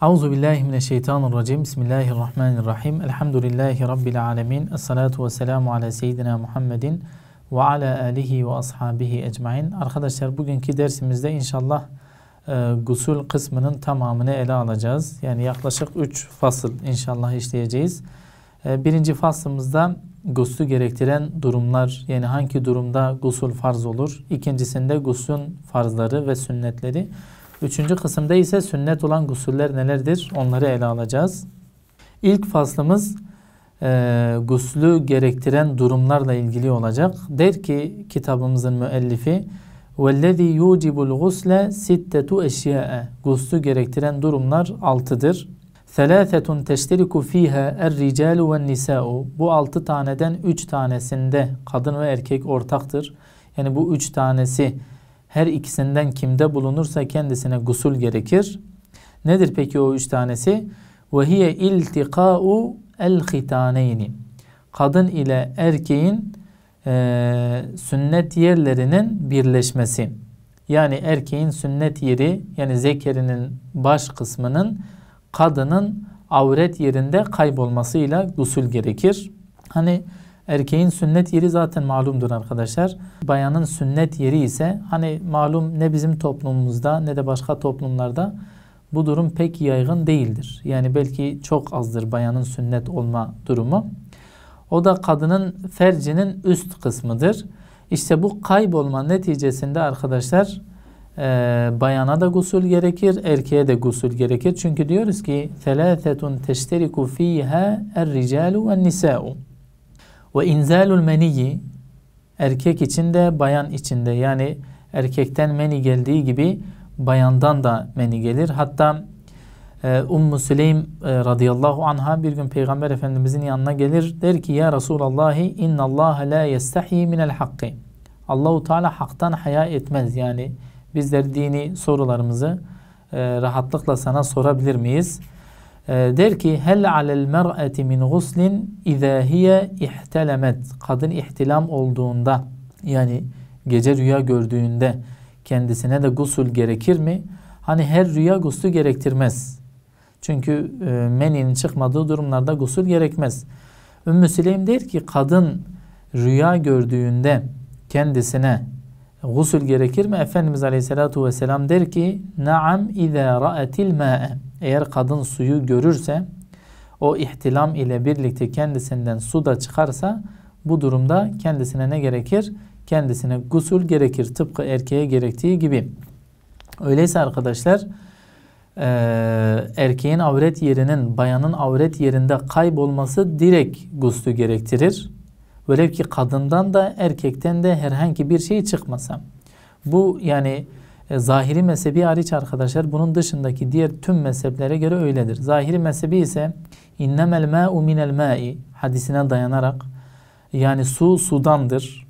Auzu billahi mineşşeytanirracim. Bismillahirrahmanirrahim. Elhamdülillahi rabbil alamin. Essalatu vesselamu ala seyyidina Muhammedin ve ala alihi ve ashabihi ecmaîn. Arkadaşlar bugünkü dersimizde inşallah e, gusül kısmının tamamını ele alacağız. Yani yaklaşık 3 fasıl inşallah işleyeceğiz. E, birinci faslımızda guslü gerektiren durumlar yani hangi durumda gusül farz olur. İkincisinde guslün farzları ve sünnetleri. Üçüncü kısımda ise sünnet olan gusuller nelerdir? Onları ele alacağız. İlk faslımız e, guslü gerektiren durumlarla ilgili olacak. Der ki kitabımızın müellifi وَالَّذ۪ي يُوجِبُ الْغُسْلَ سِتَّتُ اَشْيَاءَ Guslü gerektiren durumlar altıdır. ثَلَاثَةٌ تَشْتَرِكُ ف۪يهَا الرِّجَالُ وَالنِّسَاءُ Bu altı taneden üç tanesinde kadın ve erkek ortaktır. Yani bu üç tanesi her ikisinden kimde bulunursa kendisine gusül gerekir. Nedir peki o üç tanesi? iltika'u el الْخِتَانَيْنِ Kadın ile erkeğin e, sünnet yerlerinin birleşmesi. Yani erkeğin sünnet yeri yani zekerinin baş kısmının kadının avret yerinde kaybolmasıyla gusül gerekir. Hani Erkeğin sünnet yeri zaten malumdur arkadaşlar. Bayanın sünnet yeri ise hani malum ne bizim toplumumuzda ne de başka toplumlarda bu durum pek yaygın değildir. Yani belki çok azdır bayanın sünnet olma durumu. O da kadının fercinin üst kısmıdır. İşte bu kaybolma neticesinde arkadaşlar e, bayana da gusül gerekir, erkeğe de gusül gerekir. Çünkü diyoruz ki ثَلَاثَةٌ تَشْتَرِكُ ف۪يهَا الرِّجَالُ وَالنِّسَاءُ ve inzalul meniyi erkek için de bayan için de yani erkekten meni geldiği gibi bayandan da meni gelir. Hatta e, Ummu Süleym e, radıyallahu anha bir gün Peygamber Efendimizin yanına gelir. Der ki ya Resulallah innallaha la yestahi minel hakki. Allahu Teala haktan haya etmez. Yani bizler dini sorularımızı e, rahatlıkla sana sorabilir miyiz? Ee, der ki hel alel mer'ati min guslin izâ hiye ihtelemet. Kadın ihtilam olduğunda yani gece rüya gördüğünde kendisine de gusül gerekir mi? Hani her rüya guslü gerektirmez. Çünkü e, menin çıkmadığı durumlarda gusül gerekmez. Ümmü Süleym der ki kadın rüya gördüğünde kendisine gusül gerekir mi? Efendimiz Aleyhisselatü Vesselam der ki naam izâ ra'etil mâ'e eğer kadın suyu görürse o ihtilam ile birlikte kendisinden su da çıkarsa bu durumda kendisine ne gerekir? Kendisine gusül gerekir tıpkı erkeğe gerektiği gibi. Öyleyse arkadaşlar e, erkeğin avret yerinin bayanın avret yerinde kaybolması direkt guslü gerektirir. Böyle ki kadından da erkekten de herhangi bir şey çıkmasa. Bu yani e, zahiri mezhebi hariç arkadaşlar bunun dışındaki diğer tüm mezheplere göre öyledir. Zahiri mezhebi ise innemel ma'u minel ma'i hadisine dayanarak yani su sudandır.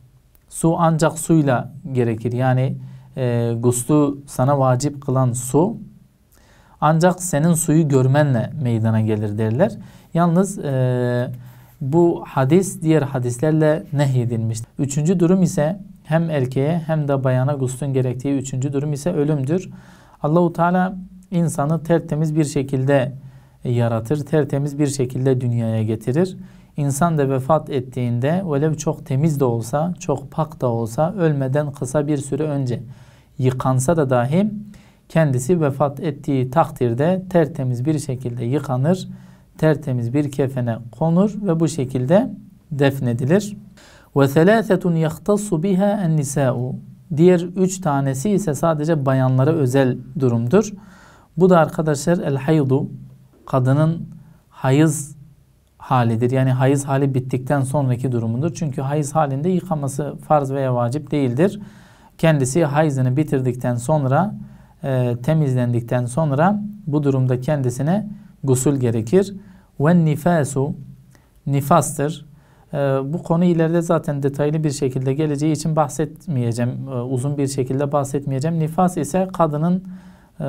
Su ancak suyla gerekir. Yani e, guslu sana vacip kılan su ancak senin suyu görmenle meydana gelir derler. Yalnız e, bu hadis diğer hadislerle nehyedilmiştir. Üçüncü durum ise hem erkeğe hem de bayana guslün gerektiği üçüncü durum ise ölümdür. Allahu Teala insanı tertemiz bir şekilde yaratır, tertemiz bir şekilde dünyaya getirir. İnsan da vefat ettiğinde velev çok temiz de olsa, çok pak da olsa ölmeden kısa bir süre önce yıkansa da dahi kendisi vefat ettiği takdirde tertemiz bir şekilde yıkanır, tertemiz bir kefene konur ve bu şekilde defnedilir. Ve selâsetun yahtassu biha en-nisâ'u. Diğer üç tanesi ise sadece bayanlara özel durumdur. Bu da arkadaşlar el haydu kadının hayız halidir. Yani hayız hali bittikten sonraki durumudur. Çünkü hayız halinde yıkaması farz veya vacip değildir. Kendisi hayızını bitirdikten sonra e, temizlendikten sonra bu durumda kendisine gusül gerekir. Ve nifasu nifastır. Ee, bu konu ileride zaten detaylı bir şekilde geleceği için bahsetmeyeceğim. Ee, uzun bir şekilde bahsetmeyeceğim. Nifas ise kadının e,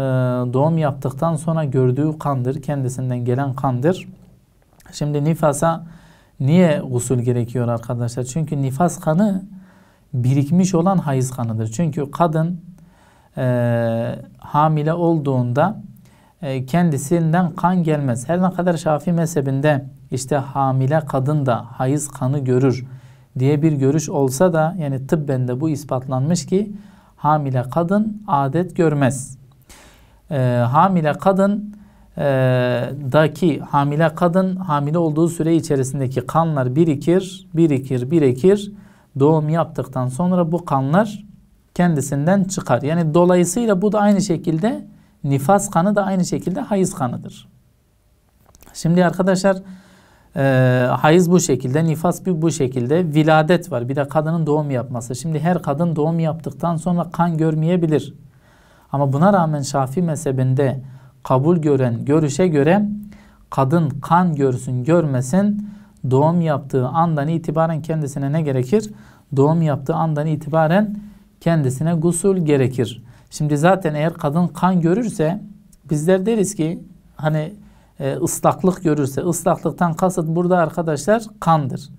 doğum yaptıktan sonra gördüğü kandır. Kendisinden gelen kandır. Şimdi nifasa niye usul gerekiyor arkadaşlar? Çünkü nifas kanı birikmiş olan hayız kanıdır. Çünkü kadın e, hamile olduğunda e, kendisinden kan gelmez. Her ne kadar Şafii mezhebinde işte hamile kadın da hayız kanı görür diye bir görüş olsa da yani tıbben de bu ispatlanmış ki hamile kadın adet görmez. E, hamile kadın e, daki hamile kadın hamile olduğu süre içerisindeki kanlar birikir, birikir, birikir. Doğum yaptıktan sonra bu kanlar kendisinden çıkar. Yani dolayısıyla bu da aynı şekilde nifas kanı da aynı şekilde hayız kanıdır. Şimdi arkadaşlar e, hayız bu şekilde, nifas bir bu şekilde, viladet var. Bir de kadının doğum yapması. Şimdi her kadın doğum yaptıktan sonra kan görmeyebilir. Ama buna rağmen Şafii mezhebinde kabul gören görüşe göre kadın kan görsün görmesin doğum yaptığı andan itibaren kendisine ne gerekir? Doğum yaptığı andan itibaren kendisine gusül gerekir. Şimdi zaten eğer kadın kan görürse bizler deriz ki hani e, ıslaklık görürse, ıslaklıktan kasıt burada arkadaşlar kandır.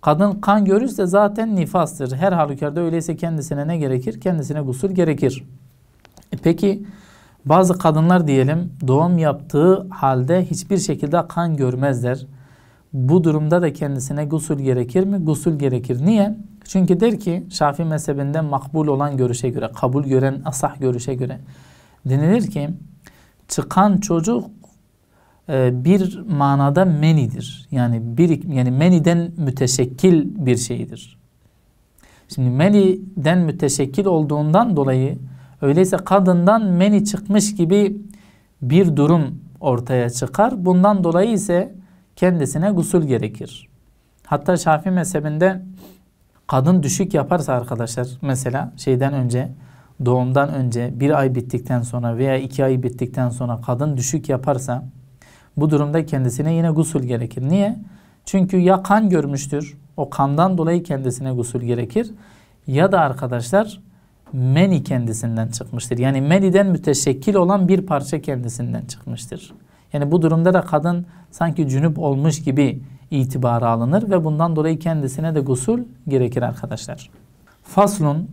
Kadın kan görürse zaten nifastır. Her halükarda öyleyse kendisine ne gerekir? Kendisine gusül gerekir. E, peki bazı kadınlar diyelim doğum yaptığı halde hiçbir şekilde kan görmezler. Bu durumda da kendisine gusül gerekir mi? Gusül gerekir. Niye? Çünkü der ki Şafii mezhebinde makbul olan görüşe göre, kabul gören asah görüşe göre denilir ki çıkan çocuk e, bir manada menidir. Yani bir yani meniden müteşekkil bir şeydir. Şimdi meniden müteşekkil olduğundan dolayı öyleyse kadından meni çıkmış gibi bir durum ortaya çıkar. Bundan dolayı ise kendisine gusül gerekir. Hatta Şafii mezhebinde kadın düşük yaparsa arkadaşlar mesela şeyden önce doğumdan önce bir ay bittikten sonra veya iki ay bittikten sonra kadın düşük yaparsa bu durumda kendisine yine gusül gerekir. Niye? Çünkü ya kan görmüştür, o kandan dolayı kendisine gusül gerekir ya da arkadaşlar meni kendisinden çıkmıştır. Yani meniden müteşekkil olan bir parça kendisinden çıkmıştır. Yani bu durumda da kadın sanki cünüp olmuş gibi itibara alınır ve bundan dolayı kendisine de gusül gerekir arkadaşlar. Faslun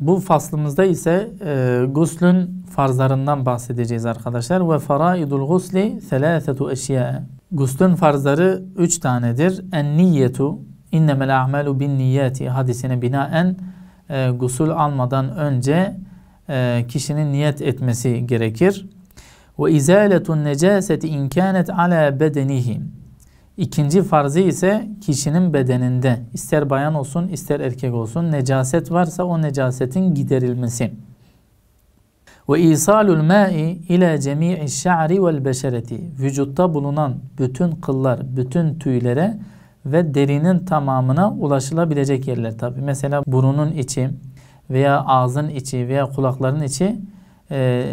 bu faslımızda ise e, guslün farzlarından bahsedeceğiz arkadaşlar. Ve faraidul gusli selâsetu eşyâ. Guslün farzları üç tanedir. En niyetu, innemel a'malu bin niyeti hadisine binaen e, gusul almadan önce e, kişinin niyet etmesi gerekir. Ve izâletun necâseti inkânet alâ bedenihi. İkinci farzı ise kişinin bedeninde ister bayan olsun ister erkek olsun necaset varsa o necasetin giderilmesi. Ve isalul ma'i ila cemi'i şa'ri vel beşereti. Vücutta bulunan bütün kıllar, bütün tüylere ve derinin tamamına ulaşılabilecek yerler tabi. Mesela burunun içi veya ağzın içi veya kulakların içi e,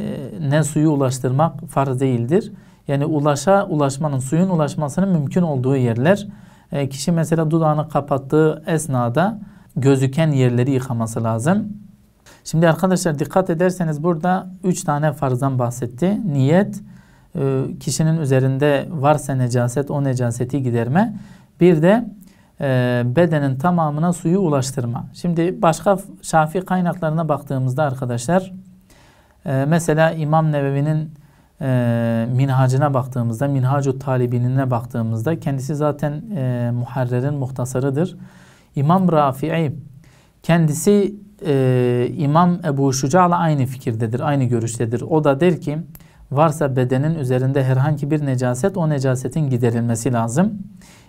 ne suyu ulaştırmak farz değildir. Yani ulaşa ulaşmanın, suyun ulaşmasının mümkün olduğu yerler. E, kişi mesela dudağını kapattığı esnada gözüken yerleri yıkaması lazım. Şimdi arkadaşlar dikkat ederseniz burada üç tane farzdan bahsetti. Niyet, e, kişinin üzerinde varsa necaset o necaseti giderme. Bir de e, bedenin tamamına suyu ulaştırma. Şimdi başka şafi kaynaklarına baktığımızda arkadaşlar e, mesela İmam Nevevi'nin e, minhacına baktığımızda, minhacu talibinine baktığımızda kendisi zaten e, muharrerin muhtasarıdır. İmam Rafi'i kendisi e, İmam Ebu Şuca'la aynı fikirdedir, aynı görüştedir. O da der ki varsa bedenin üzerinde herhangi bir necaset o necasetin giderilmesi lazım.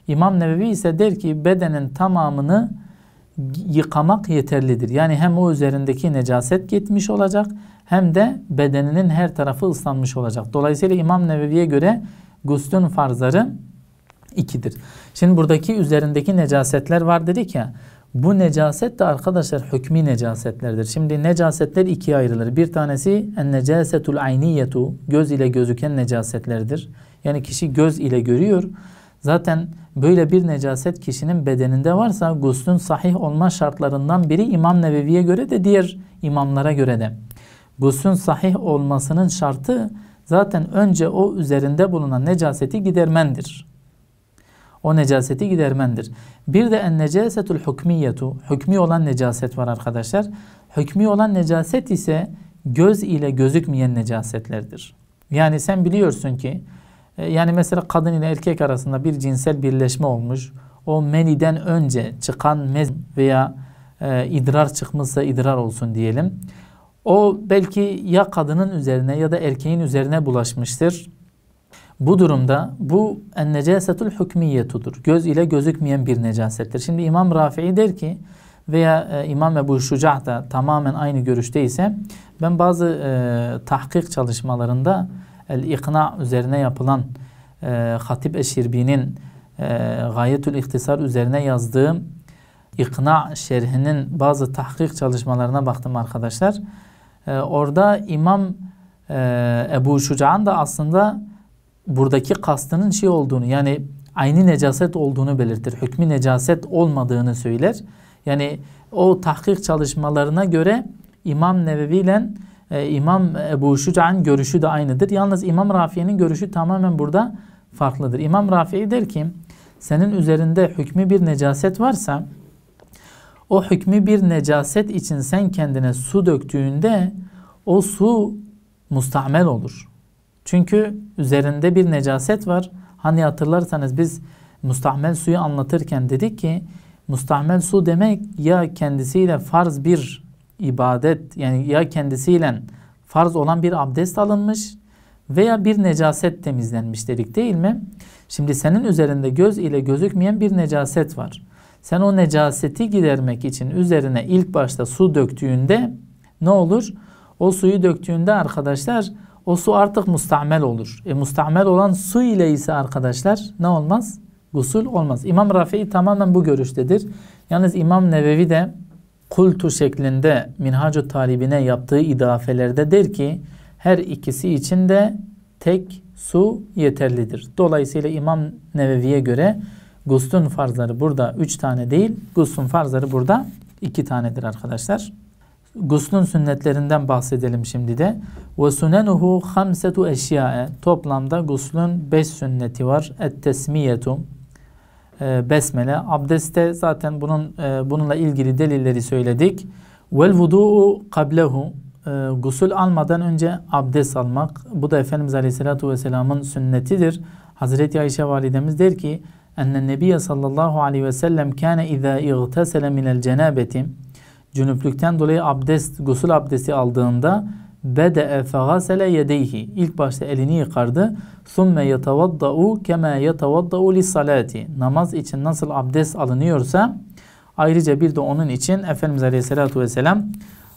İmam Nebevi ise der ki bedenin tamamını yıkamak yeterlidir. Yani hem o üzerindeki necaset gitmiş olacak hem de bedeninin her tarafı ıslanmış olacak. Dolayısıyla İmam Nevevi'ye göre guslün farzları ikidir. Şimdi buradaki üzerindeki necasetler var dedik ya. Bu necaset de arkadaşlar hükmi necasetlerdir. Şimdi necasetler ikiye ayrılır. Bir tanesi en necasetul ayniyetu göz ile gözüken necasetlerdir. Yani kişi göz ile görüyor. Zaten böyle bir necaset kişinin bedeninde varsa guslün sahih olma şartlarından biri İmam Nebevi'ye göre de diğer imamlara göre de. Guslün sahih olmasının şartı zaten önce o üzerinde bulunan necaseti gidermendir. O necaseti gidermendir. Bir de en necasetul hükmiyetu. hükmü olan necaset var arkadaşlar. Hükmü olan necaset ise göz ile gözükmeyen necasetlerdir. Yani sen biliyorsun ki e, yani mesela kadın ile erkek arasında bir cinsel birleşme olmuş. O meniden önce çıkan mez veya e, idrar çıkmışsa idrar olsun diyelim. O belki ya kadının üzerine ya da erkeğin üzerine bulaşmıştır. Bu durumda bu necasetul hükmiyetudur. Göz ile gözükmeyen bir necasettir. Şimdi İmam Rafi'i der ki veya e, İmam Ebu Şuca da tamamen aynı görüşte ise ben bazı e, tahkik çalışmalarında El-İkna üzerine yapılan e, Hatip Eşirbi'nin e, Gayetül İhtisar üzerine yazdığı İkna şerhinin bazı tahkik çalışmalarına baktım arkadaşlar. E, orada İmam e, Ebu Şuca'nın da aslında buradaki kastının şey olduğunu yani aynı necaset olduğunu belirtir. Hükmü necaset olmadığını söyler. Yani o tahkik çalışmalarına göre İmam Nevevi ile e, İmam Ebu Şüca'nın görüşü de aynıdır. Yalnız İmam Rafi'nin görüşü tamamen burada farklıdır. İmam Rafi der ki senin üzerinde hükmü bir necaset varsa o hükmü bir necaset için sen kendine su döktüğünde o su mustahmel olur. Çünkü üzerinde bir necaset var. Hani hatırlarsanız biz mustahmel suyu anlatırken dedik ki mustahmel su demek ya kendisiyle farz bir ibadet yani ya kendisiyle farz olan bir abdest alınmış veya bir necaset temizlenmiş dedik değil mi? Şimdi senin üzerinde göz ile gözükmeyen bir necaset var. Sen o necaseti gidermek için üzerine ilk başta su döktüğünde ne olur? O suyu döktüğünde arkadaşlar o su artık mustamel olur. E mustamel olan su ile ise arkadaşlar ne olmaz? Gusül olmaz. İmam Rafi tamamen bu görüştedir. Yalnız İmam Nevevi de kultu şeklinde minhacu talibine yaptığı idafelerde der ki her ikisi için de tek su yeterlidir. Dolayısıyla İmam Nevevi'ye göre guslun farzları burada üç tane değil, guslun farzları burada iki tanedir arkadaşlar. Guslun sünnetlerinden bahsedelim şimdi de. Ve sunenuhu hamsetu eşyae. Toplamda guslun beş sünneti var. Et e, besmele. Abdeste zaten bunun e, bununla ilgili delilleri söyledik. Vel vudu'u kablehu e, gusül almadan önce abdest almak. Bu da Efendimiz Aleyhisselatü Vesselam'ın sünnetidir. Hazreti Ayşe validemiz der ki enne nebiye sallallahu aleyhi ve sellem kâne izâ iğtesele minel cenabeti cünüplükten dolayı abdest, gusül abdesti aldığında Bede'e fegasele yedeyhi. İlk başta elini yıkardı. Summe yetavadda'u keme yetavadda'u lissalati. Namaz için nasıl abdest alınıyorsa ayrıca bir de onun için Efendimiz Aleyhisselatü Vesselam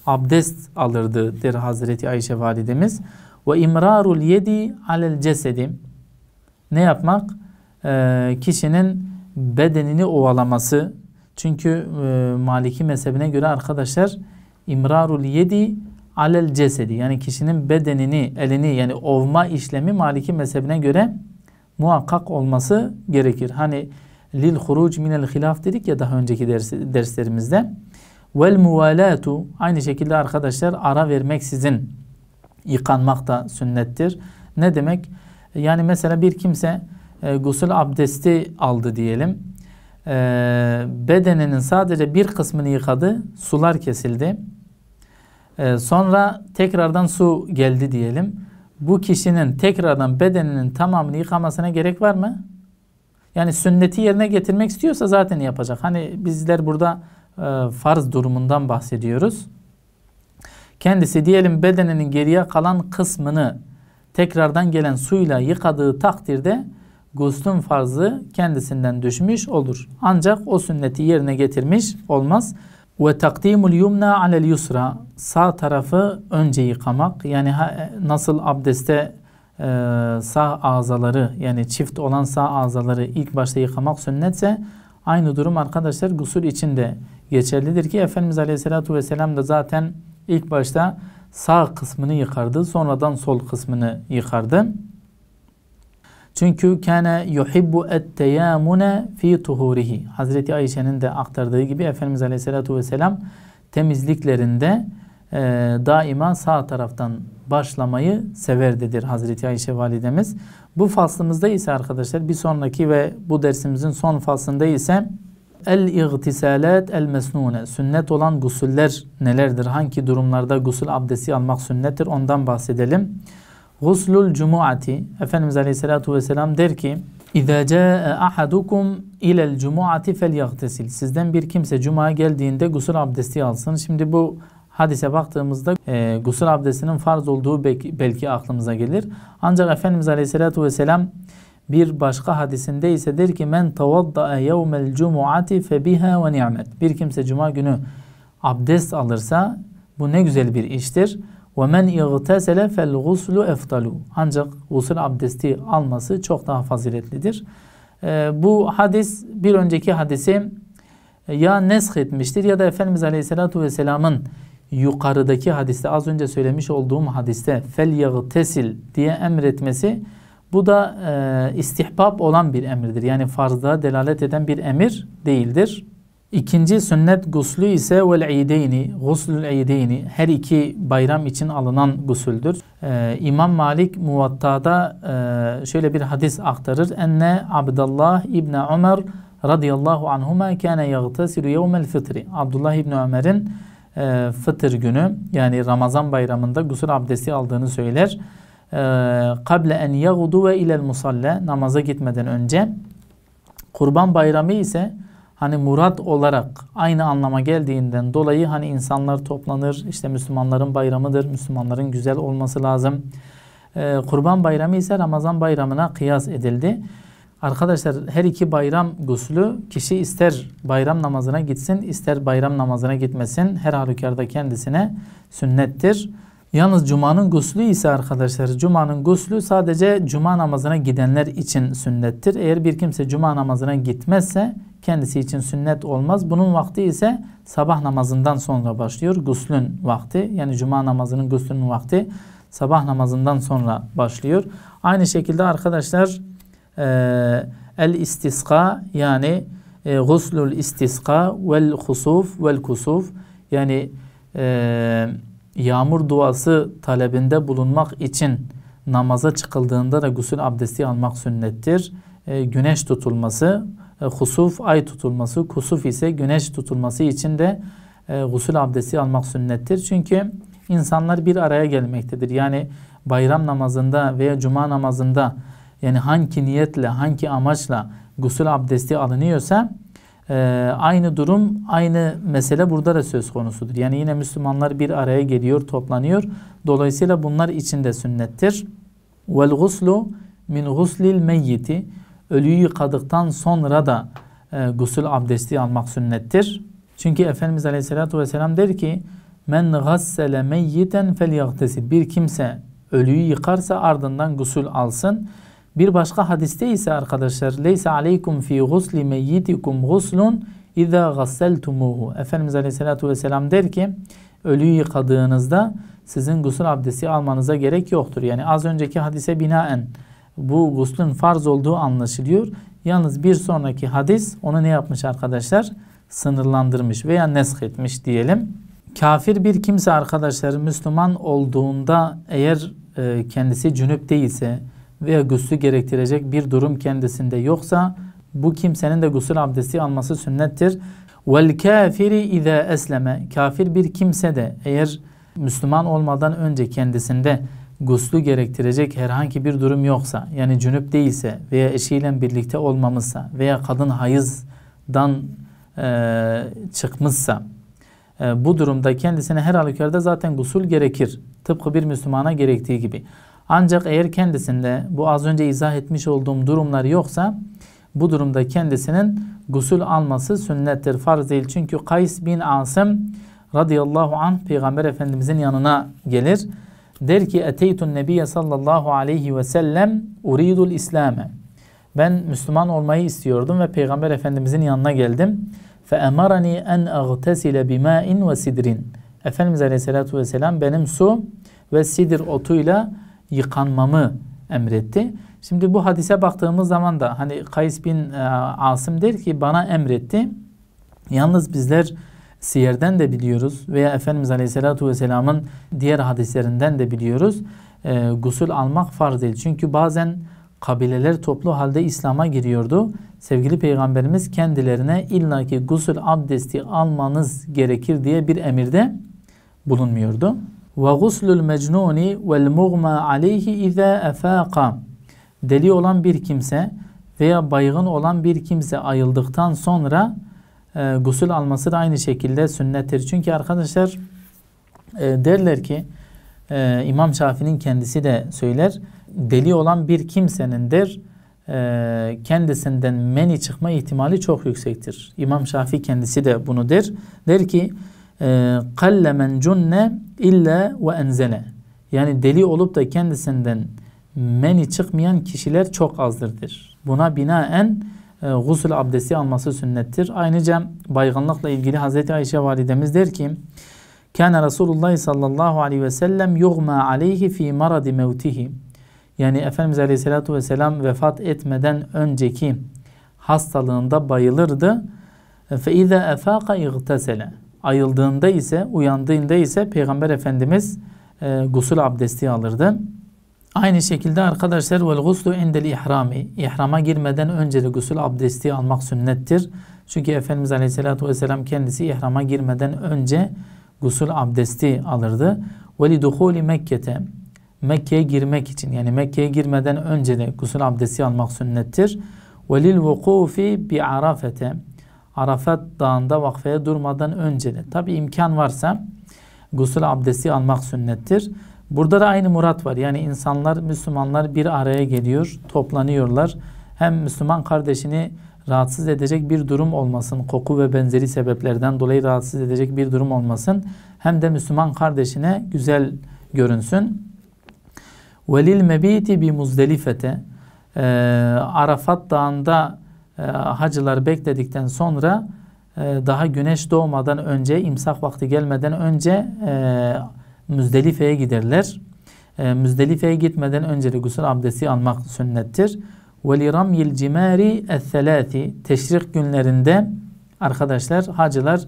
abdest alırdı der Hazreti Ayşe Validemiz. Ve imrarul yedi alel cesedi. Ne yapmak? Ee, kişinin bedenini ovalaması. Çünkü e, Maliki mezhebine göre arkadaşlar imrarul yedi alel cesedi yani kişinin bedenini, elini yani ovma işlemi Maliki mezhebine göre muhakkak olması gerekir. Hani lil huruc minel hilaf dedik ya daha önceki ders, derslerimizde. Vel muvalatu aynı şekilde arkadaşlar ara vermek sizin yıkanmak da sünnettir. Ne demek? Yani mesela bir kimse e, gusül abdesti aldı diyelim. E, bedeninin sadece bir kısmını yıkadı, sular kesildi ee, sonra tekrardan su geldi diyelim. Bu kişinin tekrardan bedeninin tamamını yıkamasına gerek var mı? Yani sünneti yerine getirmek istiyorsa zaten yapacak. Hani bizler burada e, farz durumundan bahsediyoruz. Kendisi diyelim bedeninin geriye kalan kısmını tekrardan gelen suyla yıkadığı takdirde guslün farzı kendisinden düşmüş olur. Ancak o sünneti yerine getirmiş olmaz. Ve takdimul yumna alel yusra. Sağ tarafı önce yıkamak. Yani e, nasıl abdeste e, sağ ağzaları yani çift olan sağ ağzaları ilk başta yıkamak sünnetse aynı durum arkadaşlar gusül için de geçerlidir ki Efendimiz Aleyhisselatü Vesselam da zaten ilk başta sağ kısmını yıkardı. Sonradan sol kısmını yıkardı. Çünkü kana yuhibbu etteyamune fi tuhurihi. Hazreti Ayşe'nin de aktardığı gibi Efendimiz Aleyhisselatü Vesselam temizliklerinde e, daima sağ taraftan başlamayı severdidir Hazreti Ayşe validemiz. Bu faslımızda ise arkadaşlar bir sonraki ve bu dersimizin son faslında ise el igtisalat el mesnune sünnet olan gusüller nelerdir? Hangi durumlarda gusül abdesti almak sünnettir? Ondan bahsedelim. Guslul cumuati Efendimiz Aleyhisselatü Vesselam der ki اِذَا جَاءَ اَحَدُكُمْ اِلَى الْجُمُعَةِ فَلْيَغْتَسِلْ Sizden bir kimse cumaya geldiğinde gusül abdesti alsın. Şimdi bu hadise baktığımızda e, gusül abdestinin farz olduğu belki, belki aklımıza gelir. Ancak Efendimiz Aleyhisselatü Vesselam bir başka hadisinde ise der ki men tavadda yevmel cumuati febiha ve ni'met. Bir kimse cuma günü abdest alırsa bu ne güzel bir iştir. وَمَنْ fel فَالْغُسْلُ اَفْتَلُ Ancak gusül abdesti alması çok daha faziletlidir. Ee, bu hadis bir önceki hadisi e, ya nesk etmiştir ya da Efendimiz Aleyhisselatü Vesselam'ın yukarıdaki hadiste az önce söylemiş olduğum hadiste fel tesil diye emretmesi bu da e, istihbab olan bir emirdir. Yani farzda delalet eden bir emir değildir. İkinci sünnet guslü ise vel ideyni, guslül ideyni her iki bayram için alınan gusüldür. Ee, İmam Malik Muvatta'da e, şöyle bir hadis aktarır. Enne Abdullah İbni Ömer radıyallahu anhuma kâne yagtasilu yevmel fitri. Abdullah İbni Ömer'in e, fıtır günü yani Ramazan bayramında gusül abdesti aldığını söyler. E, kable en yagudu ve ilel musalle namaza gitmeden önce. Kurban bayramı ise hani murat olarak aynı anlama geldiğinden dolayı hani insanlar toplanır işte Müslümanların bayramıdır Müslümanların güzel olması lazım. Ee, Kurban bayramı ise Ramazan bayramına kıyas edildi. Arkadaşlar her iki bayram guslü kişi ister bayram namazına gitsin ister bayram namazına gitmesin her halükarda kendisine sünnettir. Yalnız Cuma'nın guslü ise arkadaşlar Cuma'nın guslü sadece Cuma namazına gidenler için sünnettir. Eğer bir kimse Cuma namazına gitmezse kendisi için sünnet olmaz. Bunun vakti ise sabah namazından sonra başlıyor. Guslün vakti yani Cuma namazının guslünün vakti sabah namazından sonra başlıyor. Aynı şekilde arkadaşlar e, el istiska yani e, guslül istiska vel husuf vel kusuf yani eee yağmur duası talebinde bulunmak için namaza çıkıldığında da gusül abdesti almak sünnettir. E, güneş tutulması, e, husuf ay tutulması, kusuf ise güneş tutulması için de e, gusül abdesti almak sünnettir. Çünkü insanlar bir araya gelmektedir. Yani bayram namazında veya cuma namazında yani hangi niyetle, hangi amaçla gusül abdesti alınıyorsa ee, aynı durum, aynı mesele burada da söz konusudur. Yani yine Müslümanlar bir araya geliyor, toplanıyor. Dolayısıyla bunlar için de sünnettir. Vel guslu min guslil meyyiti. Ölüyü yıkadıktan sonra da e, gusül abdesti almak sünnettir. Çünkü Efendimiz Aleyhisselatü Vesselam der ki Men gassele meyyiten fel yagtesil. Bir kimse ölüyü yıkarsa ardından gusül alsın. Bir başka hadiste ise arkadaşlar leysa aleykum fi gusli meyyitikum guslun İza gasseltumuhu. Efendimiz Aleyhisselatü Vesselam der ki ölüyü yıkadığınızda sizin gusül abdesti almanıza gerek yoktur. Yani az önceki hadise binaen bu guslün farz olduğu anlaşılıyor. Yalnız bir sonraki hadis onu ne yapmış arkadaşlar? Sınırlandırmış veya nesk etmiş diyelim. Kafir bir kimse arkadaşlar Müslüman olduğunda eğer e, kendisi cünüp değilse, veya guslu gerektirecek bir durum kendisinde yoksa bu kimsenin de gusül abdesti alması sünnettir. Vel kafiri ize esleme. Kafir bir kimse de eğer Müslüman olmadan önce kendisinde guslu gerektirecek herhangi bir durum yoksa yani cünüp değilse veya eşiyle birlikte olmamışsa veya kadın hayızdan e, çıkmışsa e, bu durumda kendisine her halükarda zaten gusül gerekir. Tıpkı bir Müslümana gerektiği gibi. Ancak eğer kendisinde bu az önce izah etmiş olduğum durumlar yoksa bu durumda kendisinin gusül alması sünnettir, farz değil. Çünkü Kays bin Asım radıyallahu anh Peygamber Efendimizin yanına gelir. Der ki eteytun nebiye sallallahu aleyhi ve sellem uridul islame. Ben Müslüman olmayı istiyordum ve Peygamber Efendimizin yanına geldim. Fe emarani en agtesile bima'in ve sidrin. Efendimiz aleyhissalatu vesselam benim su ve sidir otuyla yıkanmamı emretti. Şimdi bu hadise baktığımız zaman da hani Kays bin e, Asım der ki bana emretti. Yalnız bizler siyerden de biliyoruz veya Efendimiz Aleyhisselatü Vesselam'ın diğer hadislerinden de biliyoruz. E, gusül almak farz değil. Çünkü bazen kabileler toplu halde İslam'a giriyordu. Sevgili Peygamberimiz kendilerine illaki gusül abdesti almanız gerekir diye bir emirde bulunmuyordu. Ve guslul mecnuni vel mugma aleyhi iza afaqa. Deli olan bir kimse veya baygın olan bir kimse ayıldıktan sonra e, gusül alması da aynı şekilde sünnettir. Çünkü arkadaşlar e, derler ki e, İmam Şafii'nin kendisi de söyler. Deli olan bir kimsenin der e, kendisinden meni çıkma ihtimali çok yüksektir. İmam Şafii kendisi de bunu der. Der ki kalle men cunne illa ve enzene. Yani deli olup da kendisinden meni çıkmayan kişiler çok azdırdır. Buna binaen e, gusül abdesti alması sünnettir. Ayrıca baygınlıkla ilgili Hz. Ayşe validemiz der ki Kâne Resulullah sallallahu aleyhi ve sellem yugma aleyhi fi maradi mevtihi. Yani Efendimiz aleyhissalatu vesselam vefat etmeden önceki hastalığında bayılırdı. Fe izâ efâka igtesele ayıldığında ise, uyandığında ise Peygamber Efendimiz e, gusül abdesti alırdı. Aynı şekilde arkadaşlar vel guslu indel ihrami. İhrama girmeden önce de gusül abdesti almak sünnettir. Çünkü Efendimiz Aleyhisselatü Vesselam kendisi ihrama girmeden önce gusül abdesti alırdı. Ve li duhuli Mekke'te. Mekke'ye girmek için yani Mekke'ye girmeden önce de gusül abdesti almak sünnettir. Ve lil vukufi bi arafete. Arafat Dağı'nda vakfeye durmadan önce de. Tabi imkan varsa gusül abdesti almak sünnettir. Burada da aynı murat var. Yani insanlar, Müslümanlar bir araya geliyor, toplanıyorlar. Hem Müslüman kardeşini rahatsız edecek bir durum olmasın, koku ve benzeri sebeplerden dolayı rahatsız edecek bir durum olmasın. Hem de Müslüman kardeşine güzel görünsün. Velil mebiti bi muzdalifete ee, Arafat Dağı'nda e, hacılar bekledikten sonra e, daha güneş doğmadan önce, imsak vakti gelmeden önce e, Müzdelife'ye giderler. E, Müzdelife'ye gitmeden önce de gusül abdesti almak sünnettir. وَلِرَمْيِ الْجِمَارِ الثَّلَاثِ Teşrik günlerinde arkadaşlar, hacılar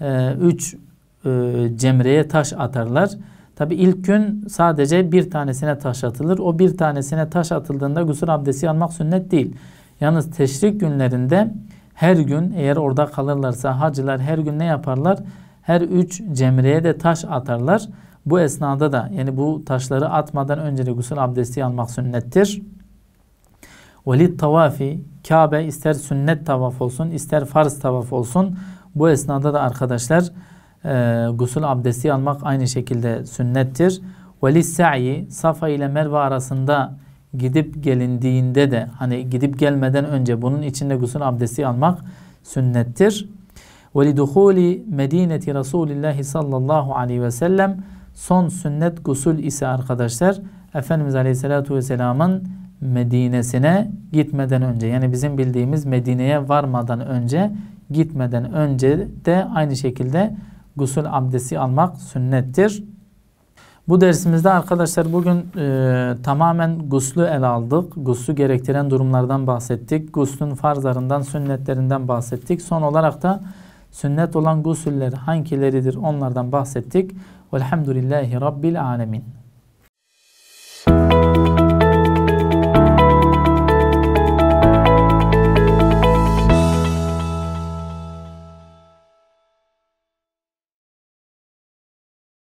e, üç e, cemreye taş atarlar. Tabi ilk gün sadece bir tanesine taş atılır. O bir tanesine taş atıldığında gusül abdesti almak sünnet değil. Yalnız teşrik günlerinde her gün eğer orada kalırlarsa hacılar her gün ne yaparlar? Her üç cemreye de taş atarlar. Bu esnada da yani bu taşları atmadan önce de gusül abdesti almak sünnettir. Velid tavafi Kabe ister sünnet tavaf olsun ister farz tavaf olsun. Bu esnada da arkadaşlar e, gusül abdesti almak aynı şekilde sünnettir. Velid sa'i Safa ile Merve arasında gidip gelindiğinde de hani gidip gelmeden önce bunun içinde gusül abdesti almak sünnettir. وَلِدُخُولِ مَد۪ينَةِ رَسُولِ اللّٰهِ sallallahu aleyhi ve sellem son sünnet gusül ise arkadaşlar Efendimiz Aleyhisselatü Vesselam'ın Medine'sine gitmeden önce yani bizim bildiğimiz Medine'ye varmadan önce gitmeden önce de aynı şekilde gusül abdesti almak sünnettir. Bu dersimizde arkadaşlar bugün e, tamamen guslü el aldık. Guslü gerektiren durumlardan bahsettik. Guslün farzlarından, sünnetlerinden bahsettik. Son olarak da sünnet olan gusüller hangileridir onlardan bahsettik. Velhamdülillahi Rabbil Alemin.